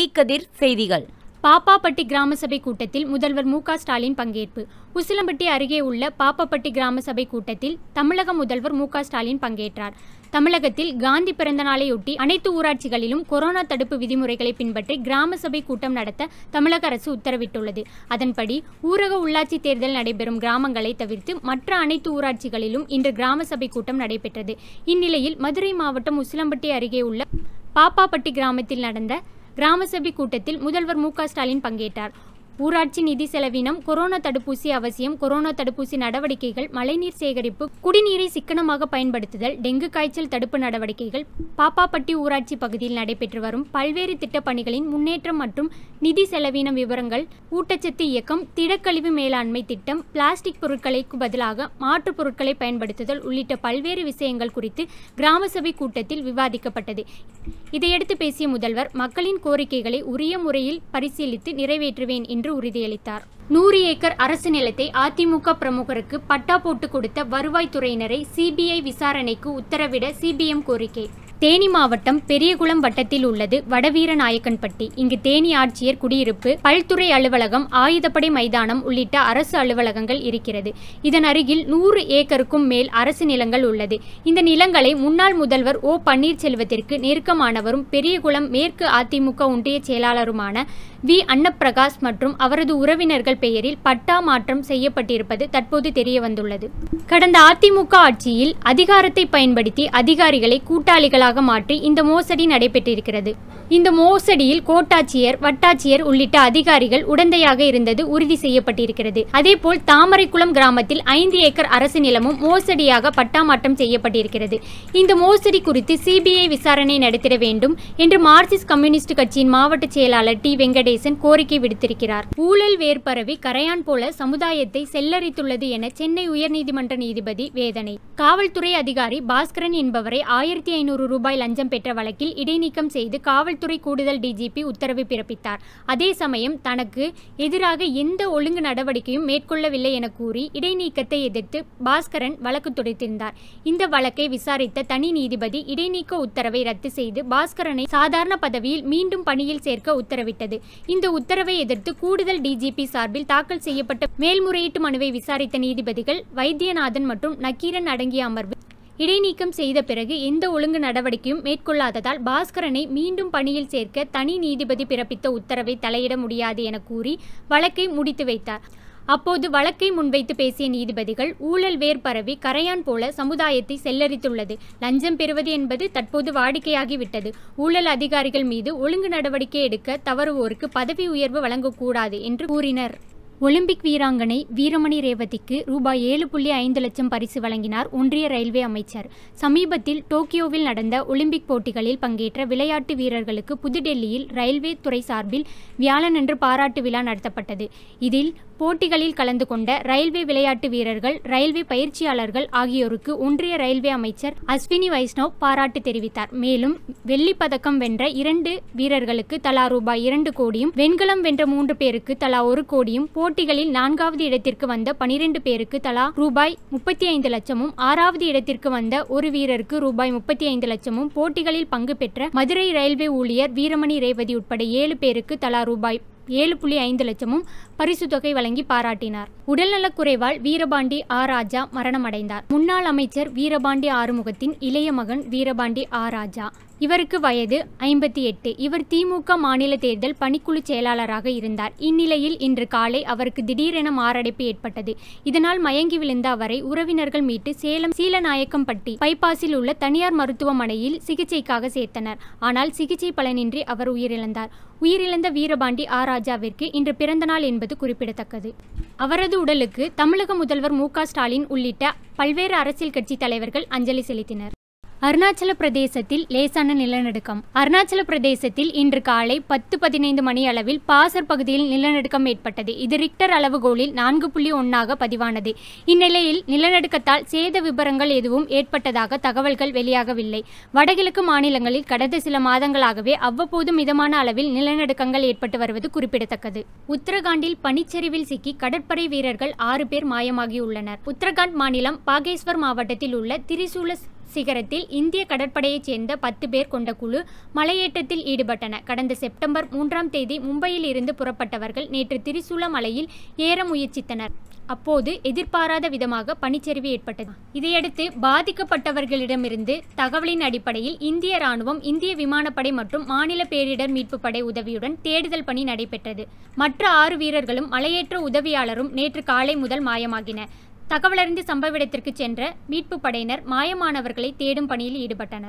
தீக்கதிர் செய்திகள் பாப்பாப்பட்டி கிராம சபை கூட்டத்தில் முதல்வர் மு ஸ்டாலின் பங்கேற்பு உசிலம்பட்டி அருகே உள்ள பாப்பாப்பட்டி கிராம சபை கூட்டத்தில் தமிழக முதல்வர் மு ஸ்டாலின் பங்கேற்றார் தமிழகத்தில் காந்தி பிறந்த நாளையொட்டி அனைத்து ஊராட்சிகளிலும் கொரோனா தடுப்பு விதிமுறைகளை பின்பற்றி கிராம சபை கூட்டம் நடத்த தமிழக அரசு உத்தரவிட்டுள்ளது அதன்படி ஊரக உள்ளாட்சி தேர்தல் நடைபெறும் கிராமங்களை தவிர்த்து மற்ற அனைத்து ஊராட்சிகளிலும் இன்று கிராம சபை கூட்டம் நடைபெற்றது இந்நிலையில் மதுரை மாவட்டம் உசிலம்பட்டி அருகே உள்ள பாப்பாப்பட்டி கிராமத்தில் நடந்த கிராம சபை கூட்டத்தில் முதல்வர் மு ஸ்டாலின் பங்கேற்றார் ஊராட்சி நிதி செலவினம் கொரோனா தடுப்பூசி அவசியம் கொரோனா தடுப்பூசி நடவடிக்கைகள் மழைநீர் சேகரிப்பு குடிநீரை சிக்கனமாக பயன்படுத்துதல் டெங்கு காய்ச்சல் தடுப்பு நடவடிக்கைகள் பாப்பாப்பட்டி ஊராட்சி பகுதியில் நடைபெற்று வரும் பல்வேறு திட்டப் பணிகளின் முன்னேற்றம் மற்றும் நிதி செலவினம் விவரங்கள் ஊட்டச்சத்து இயக்கம் திடக்கழிவு மேலாண்மை திட்டம் பிளாஸ்டிக் பொருட்களுக்கு பதிலாக மாற்றுப் பொருட்களை பயன்படுத்துதல் உள்ளிட்ட பல்வேறு விஷயங்கள் குறித்து கிராம சபை கூட்டத்தில் விவாதிக்கப்பட்டது இதையடுத்து பேசிய முதல்வர் மக்களின் கோரிக்கைகளை உரிய முறையில் பரிசீலித்து நிறைவேற்றுவேன் என்று என்று உறுதியளித்தார் நூறு ஏக்கர் அரசு நிலத்தை அதிமுக பிரமுகருக்கு பட்டா போட்டு கொடுத்த வருவாய்த்துறையினரை சிபிஐ விசாரணைக்கு உத்தரவிட சிபிஎம் கோரிக்கை தேனி மாவட்டம் பெரியகுளம் வட்டத்தில் உள்ளது வடவீரநாயக்கன்பட்டி இங்கு தேனி ஆட்சியர் குடியிருப்பு பல்துறை அலுவலகம் ஆயுதப்படை மைதானம் உள்ளிட்ட அரசு அலுவலகங்கள் இருக்கிறது இதன் அருகில் நூறு ஏக்கருக்கும் மேல் அரசு நிலங்கள் உள்ளது இந்த நிலங்களை முன்னாள் முதல்வர் ஓ பன்னீர்செல்வத்திற்கு நெருக்கமானவரும் பெரியகுளம் மேற்கு அதிமுக ஒன்றிய செயலாளருமான வி அன்னப்பிரகாஷ் மற்றும் அவரது உறவினர்கள் பெயரில் பட்டா மாற்றம் செய்யப்பட்டிருப்பது தற்போது தெரிய வந்துள்ளது கடந்த அதிமுக ஆட்சியில் அதிகாரத்தை பயன்படுத்தி அதிகாரிகளை கூட்டாளிகளாக வழக்காக மாற்றி இந்த மோசடி நடைபெற்றிருக்கிறது இந்த மோசடியில் கோட்டாட்சியர் வட்டாட்சியர் உள்ளிட்ட அதிகாரிகள் உடந்தையாக இருந்தது உறுதி செய்யப்பட்டிருக்கிறது அதேபோல் தாமரைக்குளம் கிராமத்தில் ஐந்து ஏக்கர் அரசு நிலமும் மோசடியாக பட்டாமாட்டம் செய்யப்பட்டிருக்கிறது இந்த மோசடி குறித்து சிபிஐ விசாரணை நடத்திட வேண்டும் என்று மார்க்சிஸ்ட் கம்யூனிஸ்ட் கட்சியின் மாவட்ட செயலாளர் டி வெங்கடேசன் கோரிக்கை விடுத்திருக்கிறார் ஊழல் வேர்பரவி கரையான் போல சமுதாயத்தை செல்லரித்துள்ளது என சென்னை உயர்நீதிமன்ற நீதிபதி வேதனை காவல்துறை அதிகாரி பாஸ்கரன் என்பவரை ஆயிரத்தி ஐநூறு ரூபாய் லஞ்சம் பெற்ற வழக்கில் இடைநீக்கம் செய்து காவல்துறை கூடுதல் டிஜிபி உத்தரவு பிறப்பித்தார் அதே சமயம் தனக்கு எதிராக எந்த ஒழுங்கு நடவடிக்கையும் மேற்கொள்ளவில்லை என கூறி இடைநீக்கத்தை எதிர்த்து பாஸ்கரன் வழக்கு தொடுத்திருந்தார் இந்த வழக்கை விசாரித்த தனி நீதிபதி இடைநீக்க உத்தரவை ரத்து செய்து பாஸ்கரனை சாதாரண பதவியில் மீண்டும் பணியில் சேர்க்க உத்தரவிட்டது இந்த உத்தரவை எதிர்த்து கூடுதல் டிஜிபி சார்பில் தாக்கல் செய்யப்பட்ட மேல்முறையீட்டு மனுவை விசாரித்த நீதிபதிகள் வைத்தியநாதன் மற்றும் நக்கீரன் அடங்கிய அமர்வு இடைநீக்கம் செய்த பிறகு எந்த ஒழுங்கு நடவடிக்கையும் மேற்கொள்ளாததால் பாஸ்கரனை மீண்டும் பணியில் சேர்க்க தனி நீதிபதி பிறப்பித்த உத்தரவை தலையிட முடியாது என கூறி வழக்கை முடித்து வைத்தார் அப்போது வழக்கை முன்வைத்து பேசிய நீதிபதிகள் ஊழல் வேர் பரவி கரையான் போல சமுதாயத்தை செல்லரித்துள்ளது லஞ்சம் பெறுவது என்பது தற்போது வாடிக்கையாகிவிட்டது ஊழல் அதிகாரிகள் மீது ஒழுங்கு நடவடிக்கை எடுக்க தவறுவோருக்கு பதவி உயர்வு வழங்கக்கூடாது என்று கூறினர் ஒலிம்பிக் வீராங்கனை வீரமணி ரேவதிக்கு ரூபாய் ஏழு புள்ளி ஐந்து லட்சம் பரிசு வழங்கினார் ஒன்றிய ரயில்வே அமைச்சர் சமீபத்தில் டோக்கியோவில் நடந்த ஒலிம்பிக் போட்டிகளில் பங்கேற்ற விளையாட்டு வீரர்களுக்கு புதுடெல்லியில் ரயில்வே துறை சார்பில் வியாழனன்று பாராட்டு விழா நடத்தப்பட்டது இதில் போட்டிகளில் கலந்து கொண்ட ரயில்வே விளையாட்டு வீரர்கள் ரயில்வே பயிற்சியாளர்கள் ஆகியோருக்கு ஒன்றிய ரயில்வே அமைச்சர் அஸ்வினி வைஷ்ணவ் பாராட்டு தெரிவித்தார் மேலும் வெள்ளி பதக்கம் வென்ற இரண்டு வீரர்களுக்கு தலா ரூபாய் இரண்டு கோடியும் வெண்கலம் வென்ற மூன்று பேருக்கு தலா ஒரு கோடியும் போட்டிகளில் நான்காவது இடத்திற்கு வந்த பனிரெண்டு பேருக்கு தலா ரூபாய் முப்பத்தி ஐந்து லட்சமும் ஆறாவது இடத்திற்கு வந்த ஒரு வீரருக்கு ரூபாய் முப்பத்தி ஐந்து லட்சமும் போட்டிகளில் பங்கு பெற்ற மதுரை ரயில்வே ஊழியர் வீரமணி ரேவதி உட்பட ஏழு பேருக்கு தலா ரூபாய் ஏழு புள்ளி ஐந்து லட்சமும் பரிசு தொகை வழங்கி பாராட்டினார் உடல்நலக் குறைவால் வீரபாண்டி ஆ ராஜா மரணமடைந்தார் முன்னாள் அமைச்சர் வீரபாண்டி ஆறுமுகத்தின் இளைய மகன் வீரபாண்டி ஆ ராஜா இவருக்கு வயது ஐம்பத்தி எட்டு இவர் திமுக மாநில தேர்தல் பணிக்குழு செயலாளராக இருந்தார் இந்நிலையில் இன்று காலை அவருக்கு திடீரென மாரடைப்பு ஏற்பட்டது இதனால் மயங்கி விழுந்த அவரை உறவினர்கள் மீட்டு சேலம் சீலநாயக்கம்பட்டி பைபாஸில் உள்ள தனியார் மருத்துவமனையில் சிகிச்சைக்காக சேர்த்தனர் ஆனால் சிகிச்சை பலனின்றி அவர் உயிரிழந்தார் உயிரிழந்த வீரபாண்டி ஆராஜாவிற்கு இன்று பிறந்தநாள் என்பது இருப்பது குறிப்பிடத்தக்கது அவரது உடலுக்கு தமிழக முதல்வர் மு ஸ்டாலின் உள்ளிட்ட பல்வேறு அரசியல் கட்சி தலைவர்கள் அஞ்சலி செலுத்தினர் அருணாச்சல பிரதேசத்தில் லேசான நிலநடுக்கம் அருணாச்சல பிரதேசத்தில் இன்று காலை பத்து பதினைந்து மணி அளவில் பாசர் பகுதியில் நிலநடுக்கம் ஏற்பட்டது இது ரிக்டர் அளவுகோலில் நான்கு புள்ளி ஒன்னாக பதிவானது இந்நிலையில் நிலநடுக்கத்தால் சேத விபரங்கள் எதுவும் ஏற்பட்டதாக தகவல்கள் வெளியாகவில்லை வடகிழக்கு மாநிலங்களில் கடந்த சில மாதங்களாகவே அவ்வப்போது மிதமான அளவில் நிலநடுக்கங்கள் ஏற்பட்டு வருவது குறிப்பிடத்தக்கது உத்தரகாண்டில் பனிச்சரிவில் சிக்கி கடற்படை வீரர்கள் ஆறு பேர் மாயமாகியுள்ளனர் உத்தரகாண்ட் மாநிலம் பாகேஸ்வர் மாவட்டத்தில் உள்ள திரிசூல சிகரத்தில் இந்திய கடற்படையைச் சேர்ந்த பத்து பேர் கொண்ட குழு மலையேற்றத்தில் ஈடுபட்டன கடந்த செப்டம்பர் மூன்றாம் தேதி மும்பையில் இருந்து புறப்பட்டவர்கள் நேற்று திரிசூல மலையில் ஏற முயற்சித்தனர் அப்போது எதிர்பாராத விதமாக பனிச்சரிவு ஏற்பட்டது இதையடுத்து பாதிக்கப்பட்டவர்களிடமிருந்து தகவலின் அடிப்படையில் இந்திய ராணுவம் இந்திய விமானப்படை மற்றும் மாநில பேரிடர் மீட்பு படை உதவியுடன் தேடுதல் பணி நடைபெற்றது மற்ற ஆறு வீரர்களும் மலையேற்ற உதவியாளரும் நேற்று காலை முதல் மாயமாகின தகவலறிந்து சம்பவ இடத்திற்கு சென்ற மீட்பு படையினர் மாயமானவர்களை தேடும் பணியில் ஈடுபட்டனர்